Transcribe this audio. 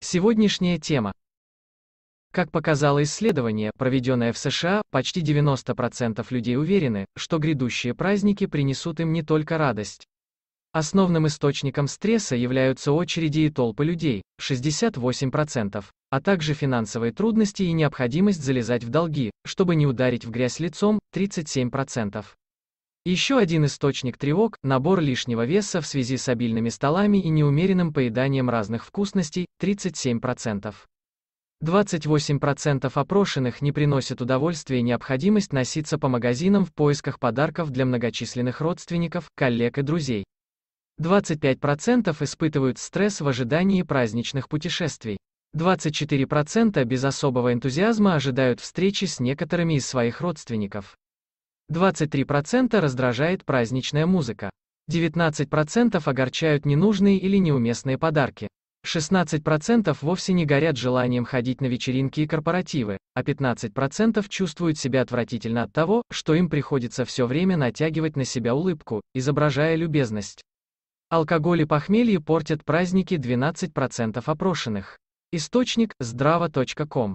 Сегодняшняя тема. Как показало исследование, проведенное в США, почти 90% людей уверены, что грядущие праздники принесут им не только радость. Основным источником стресса являются очереди и толпы людей, 68%, а также финансовые трудности и необходимость залезать в долги, чтобы не ударить в грязь лицом, 37%. Еще один источник тревог – набор лишнего веса в связи с обильными столами и неумеренным поеданием разных вкусностей – 37%. 28% опрошенных не приносят удовольствия необходимость носиться по магазинам в поисках подарков для многочисленных родственников, коллег и друзей. 25% испытывают стресс в ожидании праздничных путешествий. 24% без особого энтузиазма ожидают встречи с некоторыми из своих родственников. 23% раздражает праздничная музыка. 19% огорчают ненужные или неуместные подарки. 16% вовсе не горят желанием ходить на вечеринки и корпоративы, а 15% чувствуют себя отвратительно от того, что им приходится все время натягивать на себя улыбку, изображая любезность. Алкоголь и похмелье портят праздники 12% опрошенных. Источник – zdravo.com